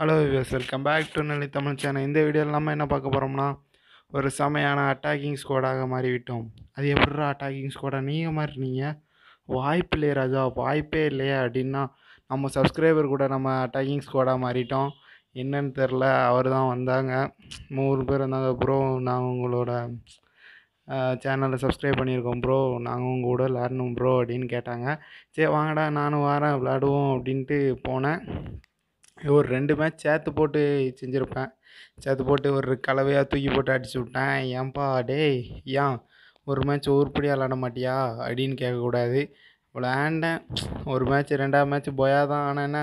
hello viewers welcome back to Nelli Tamil channel இந்த வீடியோவில் நம்ம என்ன பார்க்க போகிறோம்னா ஒரு செமையான அட்டாக்கிங் ஸ்குவாடாக மாறிவிட்டோம் அது எப்படா அட்டாக்கிங் ஸ்குவாடாக நீங்கள் மாறினீங்க வாய்ப்பு இல்லையே ராஜா வாய்ப்பே இல்லையா அப்படின்னா நம்ம சப்ஸ்கிரைபர் கூட நம்ம அட்டாக்கிங் ஸ்குவாடாக மாறிட்டோம் என்னன்னு தெரில அவர் தான் வந்தாங்க நூறு பேர் இருந்தாங்க ப்ரோ நாங்கள் உங்களோட சேனலை சப்ஸ்கிரைப் பண்ணியிருக்கோம் ப்ரோ நாங்கள் உங்கள் கூட விளாடணும் ப்ரோ அப்படின்னு கேட்டாங்க சரி வாங்கடா நானும் வரேன் விளாடுவோம் அப்படின்ட்டு போனேன் ஒரு ரெண்டு மேட்ச் சேர்த்து போட்டு செஞ்சுருப்பேன் சேர்த்து போட்டு ஒரு கலவையாக தூக்கி போட்டு அடிச்சு விட்டேன் ஏன்பா டேய் ஏன் ஒரு மேட்ச் உருப்படியாக விளாட மாட்டியா அப்படின்னு கேட்கக்கூடாது விளையாண்டேன் ஒரு மேட்ச் ரெண்டாவது மேட்ச் போயா தான் ஆனால் என்ன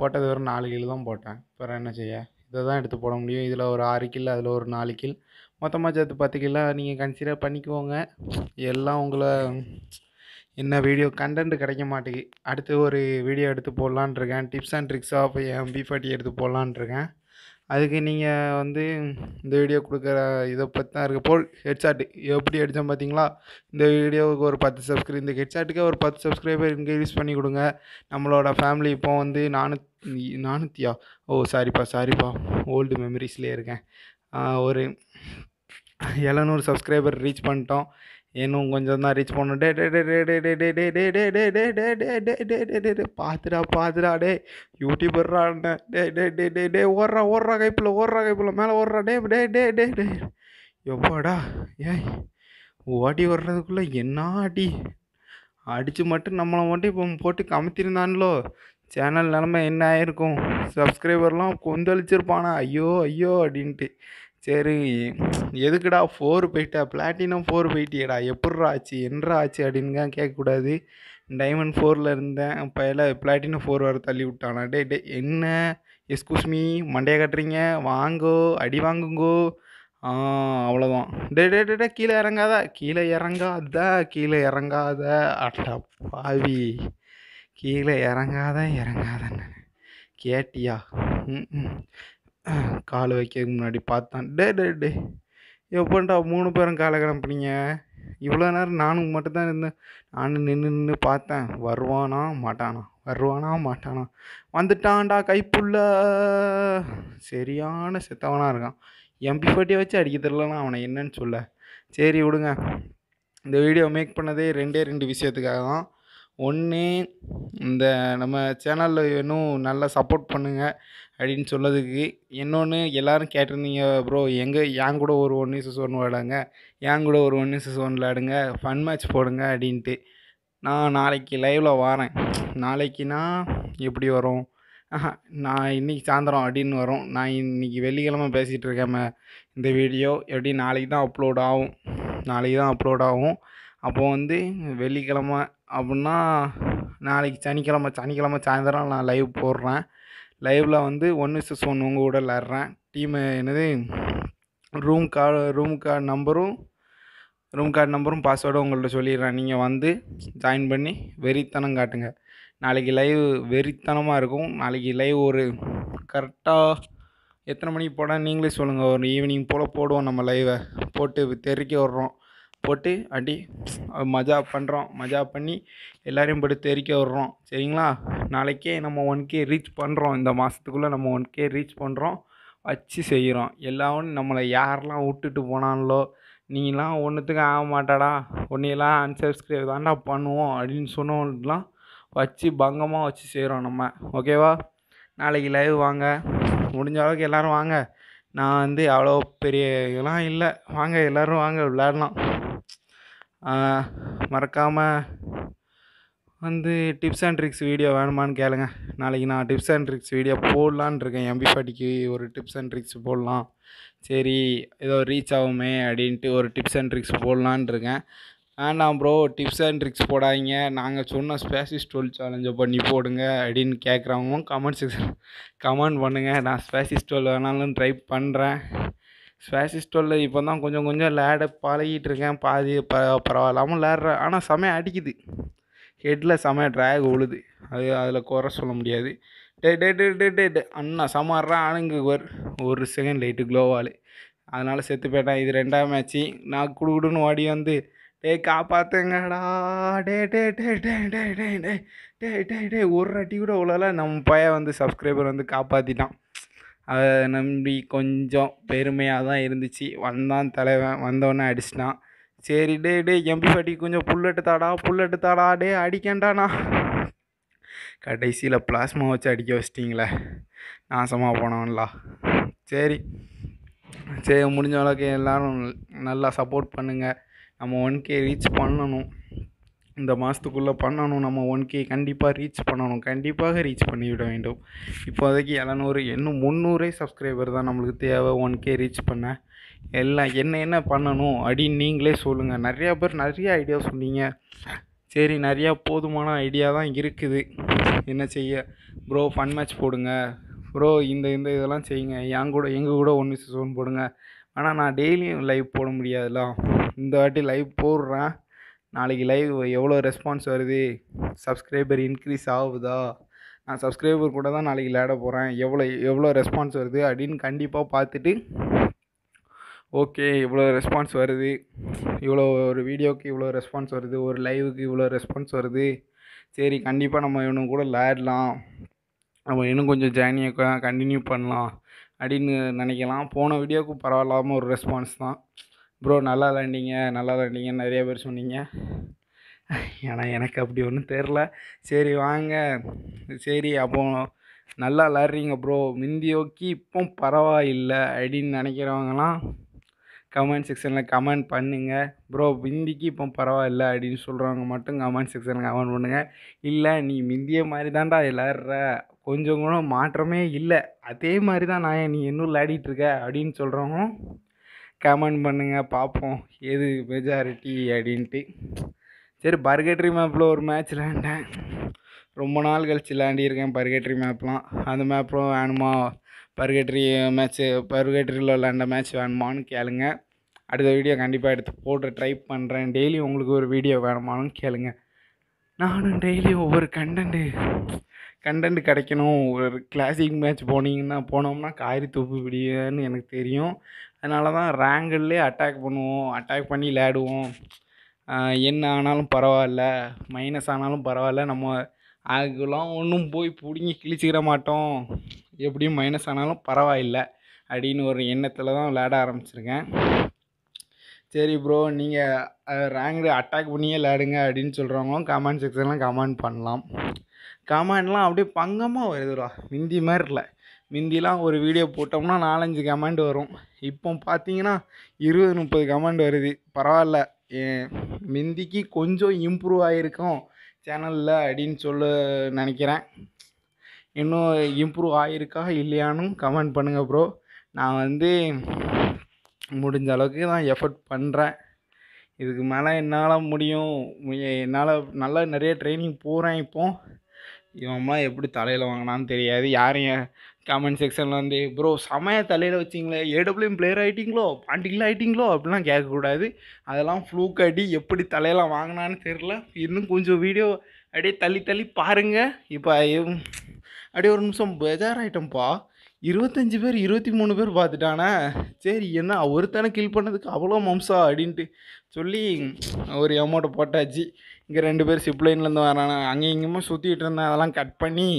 போட்டது வெறும் நாலு கில் தான் போட்டேன் வேறு என்ன செய்ய இதை தான் எடுத்து போட முடியும் இதில் ஒரு ஆறு கில் அதில் ஒரு நாலு கில் மொத்தமாக சேர்த்து பத்து கிலோ நீங்கள் கன்சிடர் பண்ணிக்குவோங்க எல்லாம் உங்களை என்ன வீடியோ கண்டென்ட் கிடைக்க மாட்டேங்குது அடுத்து ஒரு வீடியோ எடுத்து போடலான்ட்ருக்கேன் டிப்ஸ் அண்ட் ட்ரிக்ஸ் ஆஃப் என் ஃபார்ட்டி எடுத்து போடலான்ட்ருக்கேன் அதுக்கு நீங்கள் வந்து இந்த வீடியோ கொடுக்குற இதை பற்றி தான் இருக்க போல் ஹெட்சாட்டு எப்படி அடித்தோம் பார்த்தீங்களா இந்த வீடியோவுக்கு ஒரு பத்து சப்ஸ்கிரைப் இந்த ஹெட்ஷாட்டுக்கே ஒரு பத்து சப்ஸ்கிரைபர் இன்க்ரீஸ் பண்ணி கொடுங்க நம்மளோட ஃபேமிலி இப்போ வந்து நானூத் நானூற்றியா ஓ சாரிப்பா சாரிப்பா ஓல்டு மெமரிஸ்லேயே இருக்கேன் ஒரு எழுநூறு சப்ஸ்கிரைபர் ரீச் பண்ணிட்டோம் இன்னும் கொஞ்சம் தான் ரீச் பண்ணும் டே டே டே டே டே டே டே டே டே டே டே டே டே டே டே டே டே டே டே பார்த்துடா பார்த்துடா டே யூடியூபர்ரா டே டே டே டே டே ஓடுறா ஓடுறா கைப்பில் ஓடுறா கைப்பில் மேலே ஓடுறா டே டே டே டே டே எவ்வாடா ஏய் ஓடி வர்றதுக்குள்ளே என்ன அடி அடித்து மட்டும் நம்மளை மட்டும் இப்போ போட்டு கமுத்திருந்தான்லோ சேனல் நிலமை என்ன ஆயிருக்கும் சப்ஸ்கிரைபர்லாம் கொந்தளிச்சிருப்பானா ஐயோ ஐயோ அப்படின்ட்டு சரி எதுக்குடா ஃபோர் போயிட்டா பிளாட்டினம் ஃபோர் போயிட்டியடா எப்புட்றா ஆச்சு என்னடா ஆச்சு அப்படின்னு தான் கேட்கக்கூடாது டைமண்ட் ஃபோரில் இருந்தேன் இப்போ எல்லாம் பிளாட்டினம் ஃபோர் வர தள்ளி விட்டானா டே டே என்ன எஸ்கூஸ்மி மண்டையை கட்டுறீங்க வாங்கோ அடி வாங்குங்கோ அவ்வளோதான் டே டே டே டே கீழே இறங்காதா கீழே இறங்காத கீழே இறங்காத அட்டா பாவி கீழே இறங்காத இறங்காதன்னு கேட்டியா ம் கால் வைக்க முன்னாடி பார்த்தான் டே டே டே எப்போன்டா மூணு பேரும் காலை கிளம்புனீங்க இவ்வளோ நேரம் நானும் மட்டும்தான் இருந்தேன் நானும் நின்று நின்று பார்த்தேன் வருவானா மாட்டானா வருவானா மாட்டானா வந்துட்டான்டா கைப்புள்ள சரியான செத்தவனாக இருக்கான் எம்பி ஃபோட்டியை வச்சு அடிக்க தெரிலனா அவனை என்னன்னு சொல்ல சரி விடுங்க இந்த வீடியோ மேக் பண்ணதே ரெண்டே ரெண்டு விஷயத்துக்காக தான் ஒன்று இந்த நம்ம சேனலில் இன்னும் நல்லா சப்போர்ட் பண்ணுங்கள் அப்படின்னு சொல்லதுக்கு இன்னொன்று எல்லோரும் கேட்டிருந்தீங்க ப்ரோ எங்கே என் கூட ஒரு ஒன் சிஸ் ஒன்று விளாடுங்க என் கூட ஒரு ஒன் சிஸ் ஒன்று விளாடுங்க ஃபன் மேட்ச் போடுங்க அப்படின்ட்டு நான் நாளைக்கு லைவில் வரேன் நாளைக்குனா எப்படி வரும் நான் இன்றைக்கி சாயந்தரம் அப்படின்னு வரும் நான் இன்றைக்கி வெள்ளிக்கிழமை பேசிகிட்டு இருக்கேன் இந்த வீடியோ எப்படி நாளைக்கு தான் அப்லோட் ஆகும் நாளைக்கு தான் அப்லோட் ஆகும் அப்போது வந்து வெள்ளிக்கிழம அப்புடின்னா நாளைக்கு சனிக்கிழம சனிக்கிழம சாயந்தரம் நான் லைவ் போடுறேன் லைவில் வந்து ஒன் விசஸ் ஒன் உங்கள் கூட விளாட்றேன் டீமு என்னது ரூம் கார்டு ரூம் கார்டு நம்பரும் ரூம் கார்டு நம்பரும் பாஸ்வேர்டும் உங்கள்கிட்ட சொல்லிடுறேன் நீங்கள் வந்து ஜாயின் பண்ணி வெறித்தனம் காட்டுங்க நாளைக்கு லைவ் வெறித்தனமாக இருக்கும் நாளைக்கு லைவ் ஒரு கரெக்டாக எத்தனை மணிக்கு போட நீங்களே சொல்லுங்கள் ஒரு ஈவினிங் போல் போடுவோம் நம்ம லைவை போட்டு தெறிக்க விட்றோம் போட்டு அடி மஜா பண்ணுறோம் மஜா பண்ணி எல்லோரையும் போட்டு தெரிக்க விடுறோம் சரிங்களா நாளைக்கே நம்ம ஒன் கே ரீச் பண்ணுறோம் இந்த மாதத்துக்குள்ளே நம்ம ஒன் கே ரீச் பண்ணுறோம் வச்சு செய்கிறோம் எல்லாரும் நம்மளை யாரெல்லாம் விட்டுட்டு போனாங்களோ நீங்களாம் ஒன்றுத்துக்கும் ஆக மாட்டாடா ஒன்றையெல்லாம் அன்சப்ஸ்கிரைப் தாண்டா பண்ணுவோம் அப்படின்னு சொன்னவங்களாம் வச்சு பங்கமாக வச்சு செய்கிறோம் நம்ம ஓகேவா நாளைக்கு லைவ் வாங்க முடிஞ்ச அளவுக்கு எல்லோரும் வாங்க நான் வந்து அவ்வளோ பெரிய இதெல்லாம் இல்லை வாங்க எல்லோரும் வாங்க விளாட்லாம் மறக்காமல் வந்து டிப்ஸ் அண்ட் ட்ரிக்ஸ் வீடியோ வேணுமான்னு கேளுங்க நாளைக்கு நான் டிப்ஸ் அண்ட் ட்ரிக்ஸ் வீடியோ போடலான் இருக்கேன் எம்பி பாட்டிக்கு ஒரு டிப்ஸ் அண்ட் ட்ரிக்ஸ் போடலாம் சரி ஏதோ ரீச் ஆகுமே அப்படின்ட்டு ஒரு டிப்ஸ் அண்ட் ட்ரிக்ஸ் போடலான் இருக்கேன் வேண்டாம் ப்ரோ டிப்ஸ் அண்ட் ட்ரிக்ஸ் போடாதீங்க நாங்கள் சொன்ன ஸ்பேசிஸ் டுவெல் சேலஞ்சை பண்ணி போடுங்க அப்படின்னு கேட்குறவங்களும் கமெண்ட் செக்ஷன் கமெண்ட் பண்ணுங்கள் நான் ஸ்பேசிஸ் டுவெல் வேணாலும் ட்ரை பண்ணுறேன் ஸ்பேசிஸ்டோலில் இப்போ தான் கொஞ்சம் கொஞ்சம் லேட பழகிட்டு இருக்கேன் பாதி ப பரவாயில்லாமல் லேடுறேன் ஆனால் செமையாக அடிக்குது ஹெட்டில் செமையாக ட்ராக் உழுது அது அதில் குறை சொல்ல முடியாது டே டே டே டே டே டே அண்ணா சமாடுறா ஆனுங்க ஒரு ஒரு செகண்ட் லைட்டு க்ளோவாலு அதனால் செத்து போயிட்டேன் இது ரெண்டாம் மேட்ச்சு நான் கொடுக்குடுன்னு ஓடி வந்து டே காப்பாத்துங்கடா டே டே டே டே டே டே டே டே டே டே ஒரு அட்டி கூட உள்ள நம்ம பையன் வந்து சப்ஸ்கிரைபர் வந்து காப்பாற்றிட்டான் அதை நம்பி கொஞ்சம் பெருமையாக தான் இருந்துச்சு வந்தான் தலைவன் வந்தவொடனே அடிச்சிட்டான் சரி டே டே எம்பி பாட்டி கொஞ்சம் புல்லட்டு தாடா புல்லட்டு தாடா டே அடிக்கண்டானா கடைசியில் பிளாஸ்மா வச்சு அடிக்க வச்சிட்டிங்களே நாசமாக போனவன்லா சரி சரி முடிஞ்ச அளவுக்கு எல்லோரும் நல்லா சப்போர்ட் பண்ணுங்கள் நம்ம ஒன் கே ரீச் பண்ணணும் இந்த மாதத்துக்குள்ளே பண்ணணும் நம்ம ஒன் கே கண்டிப்பாக ரீச் பண்ணணும் கண்டிப்பாக ரீச் பண்ணிவிட வேண்டும் இப்போதைக்கு எழுநூறு இன்னும் முந்நூறே சப்ஸ்கிரைபர் தான் நம்மளுக்கு தேவை ஒன் கே ரீச் பண்ண எல்லாம் என்ன என்ன பண்ணணும் அப்படின்னு நீங்களே சொல்லுங்கள் நிறையா பேர் நிறைய ஐடியா சொன்னீங்க சரி நிறையா போதுமான ஐடியா தான் இருக்குது என்ன செய்ய ப்ரோ ஃபன் மேட்ச் போடுங்க ப்ரோ இந்த இந்த இதெல்லாம் செய்யுங்க என் கூட எங்கள் கூட ஒன்று சோன் போடுங்க ஆனால் நான் டெய்லியும் லைவ் போட முடியாதுல்ல இந்த வாட்டி லைவ் போடுறேன் நாளைக்கு லைவ் எவ்வளோ ரெஸ்பான்ஸ் வருது சப்ஸ்கிரைபர் இன்க்ரீஸ் ஆகுதா நான் சப்ஸ்கிரைபர் கூட தான் நாளைக்கு விளையாட போகிறேன் எவ்வளோ எவ்வளோ ரெஸ்பான்ஸ் வருது அப்படின்னு கண்டிப்பாக பார்த்துட்டு ஓகே இவ்வளோ ரெஸ்பான்ஸ் வருது இவ்வளோ ஒரு வீடியோவுக்கு இவ்வளோ ரெஸ்பான்ஸ் வருது ஒரு லைவுக்கு இவ்வளோ ரெஸ்பான்ஸ் வருது சரி கண்டிப்பாக நம்ம இன்னும் கூட விளையாடலாம் நம்ம இன்னும் கொஞ்சம் ஜேர்னியை கண்டினியூ பண்ணலாம் அப்படின்னு நினைக்கலாம் போன வீடியோவுக்கு பரவாயில்லாமல் ஒரு ரெஸ்பான்ஸ் தான் ப்ரோ நல்லா விளாண்டிங்க நல்லா விளாண்டிங்கன்னு நிறைய பேர் சொன்னீங்க ஏன்னா எனக்கு அப்படி ஒன்றும் தெரில சரி வாங்க சரி அப்போ நல்லா விளாட்றீங்க ப்ரோ முந்தி ஓக்கி இப்போ பரவாயில்லை அப்படின்னு நினைக்கிறவங்களாம் கமெண்ட் செக்ஷனில் கமெண்ட் பண்ணுங்கள் ப்ரோ மிந்திக்கு இப்போ பரவாயில்ல அப்படின்னு சொல்கிறவங்க மட்டும் கமெண்ட் செக்ஷனில் கமெண்ட் பண்ணுங்கள் இல்லை நீ மிந்திய மாதிரி தான்டா விளாட்ற கொஞ்சம் கூட மாற்றமே இல்லை அதே மாதிரி தான் நான் நீ இன்னும் விளையாடிட்டுருக்க அப்படின்னு சொல்கிறவங்களும் கமெண்ட் பண்ணுங்கள் பார்ப்போம் எது மெஜாரிட்டி அப்படின்ட்டு சரி பர்கட்ரி மேப்பில் ஒரு மேட்ச் விளாண்டேன் ரொம்ப நாள் கழிச்சு விளாண்டியிருக்கேன் பர்கட்ரி மேப்லாம் அந்த மேப்பும் வேணுமா பர்கட்ரி மேட்ச்சு பர்கட்ரியில் விளாண்ட மேட்ச் வேணுமான்னு கேளுங்க அடுத்த வீடியோ கண்டிப்பாக எடுத்து போட்டு ட்ரை பண்ணுறேன் டெய்லி உங்களுக்கு ஒரு வீடியோ வேணுமான்னு கேளுங்க நானும் டெய்லி ஒவ்வொரு கண்டென்ட்டு கண்டென்ட் கிடைக்கணும் ஒரு கிளாசிக் மேட்ச் போனீங்கன்னா போனோம்னா காரி தூப்பு பிடின்னு எனக்கு தெரியும் அதனால தான் ரேங்கல்லே அட்டாக் பண்ணுவோம் அட்டாக் பண்ணி விளையாடுவோம் என்ன ஆனாலும் பரவாயில்ல மைனஸ் ஆனாலும் பரவாயில்ல நம்ம அதுக்கெல்லாம் ஒன்றும் போய் பிடுங்கி கிழிச்சிக்கிற மாட்டோம் எப்படியும் மைனஸ் ஆனாலும் பரவாயில்ல அப்படின்னு ஒரு எண்ணத்தில் தான் விளையாட ஆரம்பிச்சிருக்கேன் சரி ப்ரோ நீங்கள் ரேங்கு அட்டாக் பண்ணியே விளையாடுங்க அப்படின்னு சொல்கிறவங்களும் கமெண்ட் செக்ஷன்லாம் கமெண்ட் பண்ணலாம் கமெண்ட்லாம் அப்படியே பங்கமாக வருதுடா மிந்தி மாதிரி இல்லை முந்திலாம் ஒரு வீடியோ போட்டோம்னா நாலஞ்சு கமெண்ட் வரும் இப்போ பார்த்தீங்கன்னா இருபது முப்பது கமெண்ட் வருது பரவாயில்ல முந்திக்கு கொஞ்சம் இம்ப்ரூவ் ஆகிருக்கும் சேனலில் அப்படின்னு சொல்ல நினைக்கிறேன் இன்னும் இம்ப்ரூவ் ஆகிருக்கா இல்லையான்னு கமெண்ட் பண்ணுங்கள் ப்ரோ நான் வந்து முடிஞ்ச அளவுக்கு தான் எஃபர்ட் பண்ணுறேன் இதுக்கு மேலே என்னால் முடியும் என்னால் நல்லா நிறைய ட்ரைனிங் போகிறேன் இப்போது இவன்லாம் எப்படி தலையில் வாங்கினான்னு தெரியாது யாரையும் கமெண்ட் செக்ஷனில் வந்து ப்ரோ செமையாக தலையில் வச்சிங்களே ஏடபிள்யூஎம் பிளேயர் ஆகிட்டிங்களோ பாண்டிகளாக ஆகிட்டிங்களோ அப்படிலாம் கேட்கக்கூடாது அதெல்லாம் ஃப்ளூக் அடி எப்படி தலையெல்லாம் வாங்கினான்னு தெரில இன்னும் கொஞ்சம் வீடியோ அப்படியே தள்ளி தள்ளி பாருங்கள் இப்போ அப்படியே ஒரு நிமிஷம் பெஜார் ஆகிட்டோம்ப்பா இருபத்தஞ்சி பேர் இருபத்தி மூணு பேர் பார்த்துட்டானே சரி என்ன ஒருத்தனை கில் பண்ணதுக்கு அவ்வளோ மம்சா அப்படின்ட்டு சொல்லி ஒரு அமௌண்ட்டை போட்டாச்சு இங்கே ரெண்டு பேர் சிப்லைன்லேருந்து வரானே அங்கே இங்கேயுமே சுற்றிட்டு இருந்தேன் அதெல்லாம் கட் பண்ணி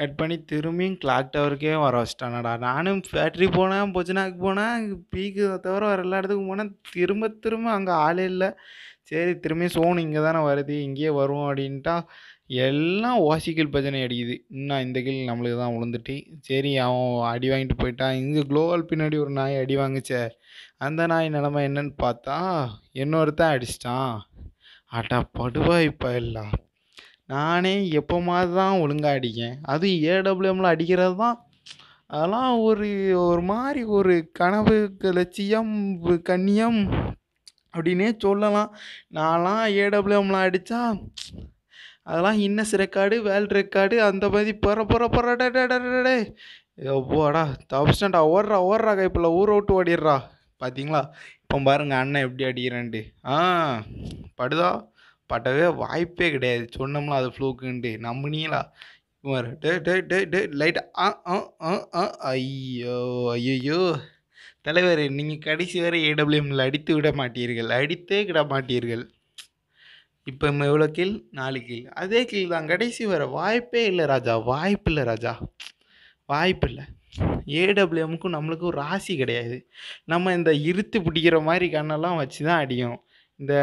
கட் பண்ணி திரும்பியும் கிளாக் டவருக்கே வர வச்சிட்டானடா நானும் ஃபேக்ட்ரி போனேன் பொஜனாக்கு போனேன் பீக்கு தவிர வேறு எல்லா இடத்துக்கும் போனேன் திரும்ப திரும்ப அங்கே ஆளே இல்லை சரி திரும்பி சோனு இங்கே தானே வருது இங்கேயே வருவோம் அப்படின்ட்டா எல்லாம் ஓசிக்கில் பஜனை அடிக்குது இன்னும் இந்த கில் நம்மளுக்கு தான் விழுந்துட்டு சரி அவன் அடி வாங்கிட்டு போயிட்டான் இங்கே குளோவால் பின்னாடி ஒரு நாய் அடி வாங்குச்சே அந்த நாய் நிலமை என்னன்னு பார்த்தா இன்னொருத்தன் அடிச்சிட்டான் அடா படுவாய் இல்லை நானே எப்போ மாதிரி தான் ஒழுங்காக அடிக்கேன் அதுவும் ஏடபிள்யூஎம்மில் அடிக்கிறது தான் அதெல்லாம் ஒரு ஒரு மாதிரி ஒரு கனவு லட்சியம் கண்ணியம் அப்படின்னே சொல்லலாம் நான்லாம் ஏடபிள்யூஎம்மில் அடித்தா அதெல்லாம் இன்னஸ் ரெக்கார்டு வேர்ல்டு ரெக்கார்டு அந்த மாதிரி பொற பொற பொறடே எவ்வாடா தப்பிச்சிட்டா ஓடுறா ஓடுறா கைப்பில் ஊரை விட்டு ஓடிடுறா பார்த்தீங்களா இப்போ பாருங்கள் அண்ணன் எப்படி அடிக்கிறான்ட்டு ஆ படுதா பட்டவே வாய்ப்பே கிடையாது சொன்னோம்லாம் அது ஃப்ளூக்குண்டு நம்பினீங்களா இவர் டே டே லைட் ஆ ஐயோ ஐயோ தலைவர் நீங்கள் கடைசி வரை ஏடபிள்யூஎம்ல அடித்து விட மாட்டீர்கள் அடித்தே விட மாட்டீர்கள் இப்போ நம்ம எவ்வளோ கீழ் நாலு கீழ் அதே கீழ் தான் கடைசி வர வாய்ப்பே இல்லை ராஜா வாய்ப்பு இல்லை ராஜா வாய்ப்பு இல்லை ஏடபிள்யூஎம்முக்கும் நம்மளுக்கும் ராசி கிடையாது நம்ம இந்த இருத்து பிடிக்கிற மாதிரி கண்ணெல்லாம் வச்சு தான் அடியும் இந்த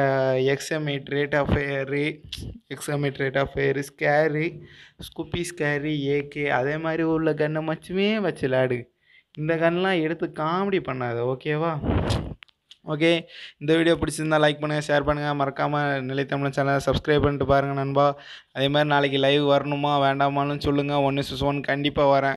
எக்ஸமேட் ரேட் ஆஃப் ஏரி எக்ஸமேட் ரேட் ஆஃப் ஏரி ஸ்கேரி ஸ்குப்பி ஸ்கேரி ஏகே அதே மாதிரி உள்ள கன்னை மச்சுமே வச்சு விளாடு இந்த கன்லாம் எடுத்து காமெடி பண்ணாது ஓகேவா ஓகே இந்த வீடியோ பிடிச்சிருந்தா லைக் பண்ணுங்கள் ஷேர் பண்ணுங்கள் மறக்காமல் நிலைத்தமிழ் சேனலை சப்ஸ்கிரைப் பண்ணிட்டு பாருங்கள் நண்பா அதே மாதிரி நாளைக்கு லைவ் வரணுமா வேண்டாமான்னு சொல்லுங்கள் ஒன் இஸ் ஒன் கண்டிப்பாக வரேன்